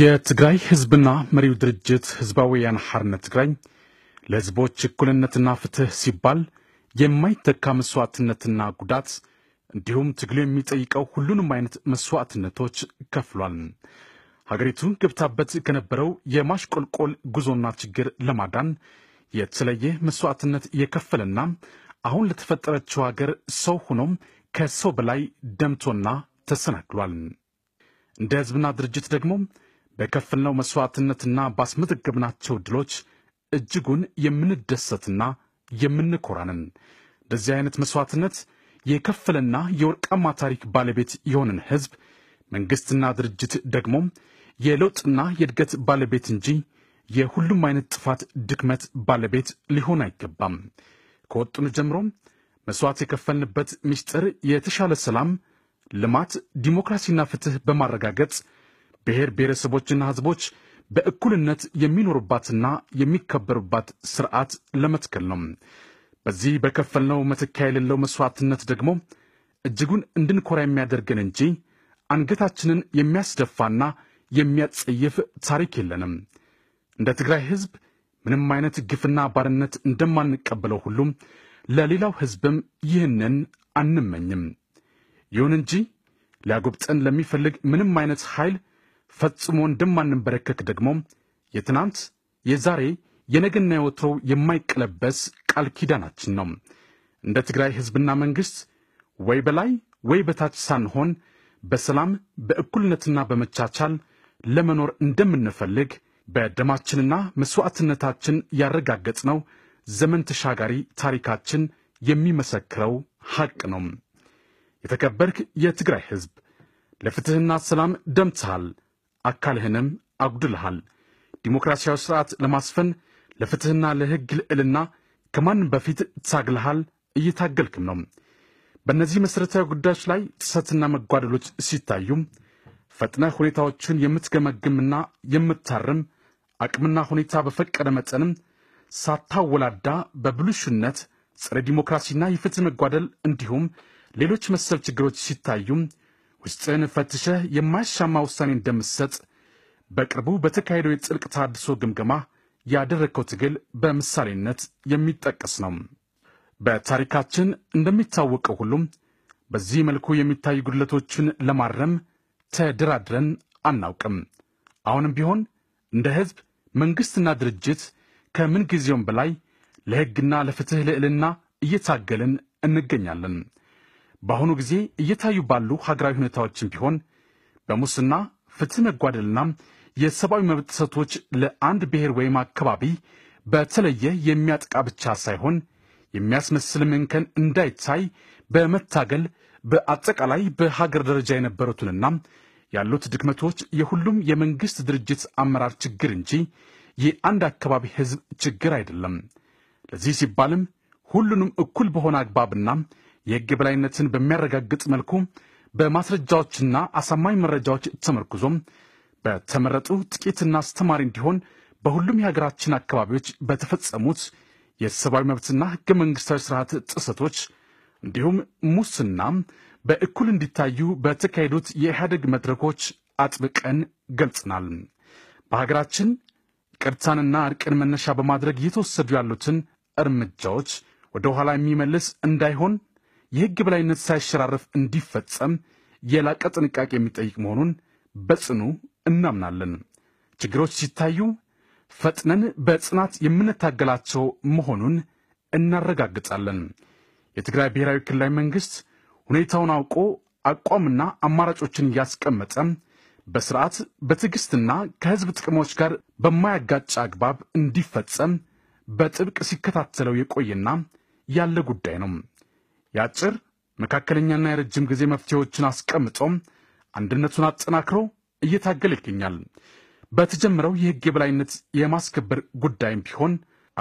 የትግራይ ህዝብና መሪው ድርጅት ህዝባዊ ወያነ ሓርነት ትግራይ ለህዝቦች እኩልነትና ፍትህ ሲባል የማይተካ መስዋዕትነትና ጉዳት እንዲሁም ትግሉ የሚጠይቀው ሁሉንም አይነት መስዋዕትነቶች ከፍሏል። ሀገሪቱ ገብታበት ከነበረው የማሽቆልቆል ጉዞና ችግር ለማዳን የተለየ መስዋዕትነት የከፈለና አሁን ለተፈጠረችው ሀገር ሰው ሆኖም ከሰው በላይ ደምቶና ተሰናክሏል። እንደ ህዝብና ድርጅት ደግሞ በከፍልነው መሥዋዕትነትና ባስመዘገብናቸው ድሎች እጅጉን የምንደሰትና የምንኮራንን በዚህ አይነት መሥዋዕትነት የከፈለና የወርቃማ ታሪክ ባለቤት የሆንን ሕዝብ መንግሥትና ድርጅት ደግሞም የለውጥና የእድገት ባለቤት እንጂ የሁሉም አይነት ጥፋት፣ ድክመት ባለቤት ሊሆን አይገባም። ከወጡን ጀምሮም መሥዋዕት የከፈልንበት ምስጢር የተሻለ ሰላም፣ ልማት፣ ዲሞክራሲና ፍትሕ በማረጋገጥ ብሔር ብሔረሰቦችና ህዝቦች በእኩልነት የሚኖሩባትና የሚከበሩባት ስርዓት ለመትከል ነው። በዚህ በከፈልነው መተኪያ የሌለው መሥዋዕትነት ደግሞ እጅጉን እንድንኮራ የሚያደርገን እንጂ አንገታችንን የሚያስደፋና የሚያጸይፍ ታሪክ የለንም። እንደ ትግራይ ህዝብ ምንም አይነት ግፍና ባርነት እንደማንቀበለው ሁሉም ለሌላው ህዝብም ይህንን አንመኝም። ይሁን እንጂ ሊያጎብጠን ለሚፈልግ ምንም አይነት ኃይል ፈጽሞ እንደማንንበረከክ ደግሞ የትናንት የዛሬ የነገና የወትሮ የማይቀለበስ ቃል ኪዳናችን ነው። እንደ ትግራይ ሕዝብና መንግሥት ወይ በላይ ወይ በታች ሳንሆን በሰላም በእኩልነትና በመቻቻል ለመኖር እንደምንፈልግ በደማችንና መሥዋዕትነታችን ያረጋገጥነው ዘመን ተሻጋሪ ታሪካችን የሚመሰክረው ሐቅ ነው። የተከበርክ የትግራይ ሕዝብ ለፍትሕና ሰላም ደምትሃል። አካልህንም አጉድልሃል። ዲሞክራሲያዊ ሥርዓት ለማስፈን ለፍትሕና ለሕግ ልዕልና ከማንም በፊት ትታግልሃል፣ እየታገልክም ነው። በእነዚህ መሠረታዊ ጉዳዮች ላይ ጥሰትና መጓደሎች ሲታዩ ፈጥነህ ሁኔታዎችን የምትገመግምና የምታርም አቅምና ሁኔታ በፈቀደ መጠንም ሳታወላዳ በብልሹነት ጸረ ዲሞክራሲና የፍትህ መጓደል እንዲሁም ሌሎች መሰል ችግሮች ሲታዩም ውስጥን ፈትሸህ የማይሻማ ውሳኔ እንደምትሰጥ በቅርቡ በተካሄደው የጥልቅ ተሃድሶ ግምገማ ያደረግከው ትግል በምሳሌነት የሚጠቀስ ነው። በታሪካችን እንደሚታወቀው ሁሉም በዚህ መልኩ የሚታዩ ጉድለቶችን ለማረም ተደራድረን አናውቅም። አሁንም ቢሆን እንደ ሕዝብ መንግሥትና ድርጅት ከምን ጊዜውም በላይ ለሕግና ለፍትሕ ልዕልና እየታገልን እንገኛለን። በአሁኑ ጊዜ እየታዩ ባሉ ሀገራዊ ሁኔታዎችም ቢሆን በሙስና ፍትህ መጓደልና የሰብአዊ መብት ጥሰቶች ለአንድ ብሔር ወይም አካባቢ በተለየ የሚያጥቃ ብቻ ሳይሆን የሚያስመስል መንከን እንዳይታይ በመታገል በአጠቃላይ በሀገር ደረጃ የነበሩትንና ያሉት ድክመቶች የሁሉም የመንግሥት ድርጅት አመራር ችግር እንጂ የአንድ አካባቢ ሕዝብ ችግር አይደለም። ለዚህ ሲባልም ሁሉንም እኩል በሆነ አግባብና የሕግ የበላይነትን በሚያረጋግጥ መልኩ በማስረጃዎችና አሳማኝ መረጃዎች ተመርኩዞም በተመረጡ ጥቂትና አስተማሪ እንዲሆን በሁሉም የሀገራችን አካባቢዎች በተፈጸሙት የሰብአዊ መብትና ሕገ መንግሥታዊ ሥርዓት ጥሰቶች እንዲሁም ሙስና በእኩል እንዲታዩ በተካሄዱት የኢህአደግ መድረኮች አጥብቀን ገልጽናል። በሀገራችን ቅርታንና እርቅን መነሻ በማድረግ እየተወሰዱ ያሉትን እርምጃዎች ወደ ኋላ የሚመልስ እንዳይሆን የሕግ በላይነት ሳይሸራረፍ እንዲፈጸም የላቀ ጥንቃቄ የሚጠይቅ መሆኑን በጽኑ እናምናለን። ችግሮች ሲታዩ ፈጥነን በጽናት የምንታገላቸው መሆኑን እናረጋግጣለን። የትግራይ ብሔራዊ ክልላዊ መንግሥት ሁኔታውን አውቆ አቋምና አማራጮችን እያስቀመጠ በስርዓት በትዕግሥትና ከሕዝብ ጥቅሞች ጋር በማያጋጭ አግባብ እንዲፈጸም በጥብቅ ሲከታተለው የቆየና ያለ ጉዳይ ነው። የአጭር መካከለኛና የረጅም ጊዜ መፍትሄዎችን አስቀምጦም አንድነቱን አጠናክሮ እየታገለ ይገኛል። በተጀመረው የህግ የበላይነት የማስከበር ጉዳይም ቢሆን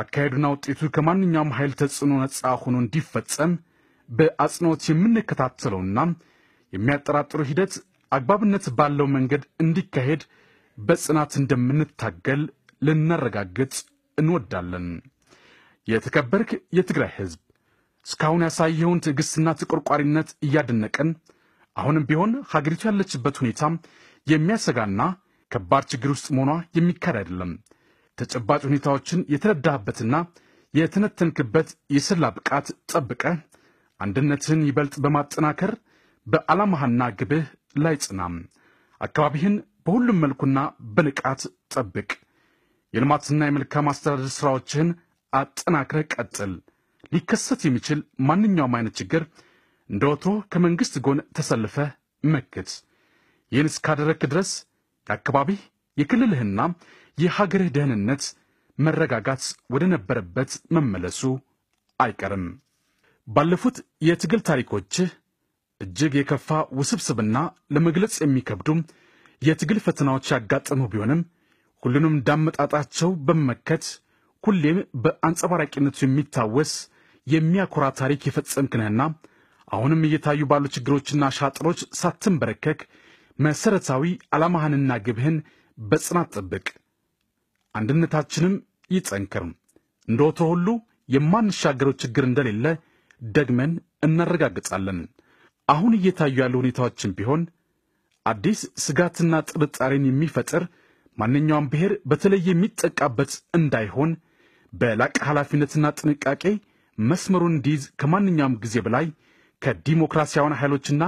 አካሄዱና ውጤቱ ከማንኛውም ኃይል ተጽዕኖ ነፃ ሆኖ እንዲፈጸም በአጽንኦት የምንከታተለውና የሚያጠራጥሩ ሂደት አግባብነት ባለው መንገድ እንዲካሄድ በጽናት እንደምንታገል ልናረጋግጥ እንወዳለን። የተከበርክ የትግራይ ህዝብ እስካሁን ያሳየውን ትዕግሥትና ተቆርቋሪነት እያደነቅን አሁንም ቢሆን ሀገሪቱ ያለችበት ሁኔታ የሚያሰጋና ከባድ ችግር ውስጥ መሆኗ የሚካድ አይደለም። ተጨባጭ ሁኔታዎችን የተረዳህበትና የተነተንክበት የስላ ብቃት ጠብቀ አንድነትህን ይበልጥ በማጠናከር በዓላማህና ግብህ ላይ ጽናም። አካባቢህን በሁሉም መልኩና በንቃት ጠብቅ። የልማትና የመልካም አስተዳደር ሥራዎችህን አጠናክረህ ቀጥል። ሊከሰት የሚችል ማንኛውም አይነት ችግር እንደ ወትሮ ከመንግሥት ጎን ተሰልፈ መክት። ይህን እስካደረክ ድረስ የአካባቢ የክልልህና የሀገርህ ደህንነት መረጋጋት ወደ ነበረበት መመለሱ አይቀርም። ባለፉት የትግል ታሪኮችህ እጅግ የከፋ ውስብስብና ለመግለጽ የሚከብዱም የትግል ፈተናዎች ያጋጠሙ ቢሆንም ሁሉንም እንዳመጣጣቸው በመመከት ሁሌም በአንጸባራቂነቱ የሚታወስ የሚያኮራ ታሪክ የፈጸምክነህና አሁንም እየታዩ ባሉ ችግሮችና ሻጥሮች ሳትንበረከክ መሠረታዊ ዓላማህንና ግብህን በጽናት ጠብቅ። አንድነታችንም ይጠንክር። እንደ ወትሮ ሁሉ የማንሻገረው ችግር እንደሌለ ደግመን እናረጋግጣለን። አሁን እየታዩ ያሉ ሁኔታዎችን ቢሆን አዲስ ስጋትና ጥርጣሬን የሚፈጥር ማንኛውም ብሔር በተለየ የሚጠቃበት እንዳይሆን በላቀ ኃላፊነትና ጥንቃቄ መስመሩን እንዲይዝ ከማንኛውም ጊዜ በላይ ከዲሞክራሲያውን ኃይሎችና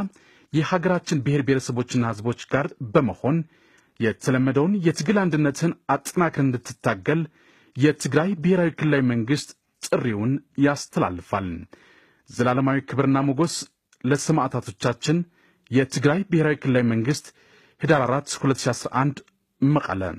የሀገራችን ብሔር ብሔረሰቦችና ህዝቦች ጋር በመሆን የተለመደውን የትግል አንድነትን አጠናክር እንድትታገል የትግራይ ብሔራዊ ክልላዊ መንግስት ጥሪውን ያስተላልፋል። ዘላለማዊ ክብርና ሞገስ ለሰማዕታቶቻችን። የትግራይ ብሔራዊ ክልላዊ መንግስት ህዳር 4 2011 መቀለ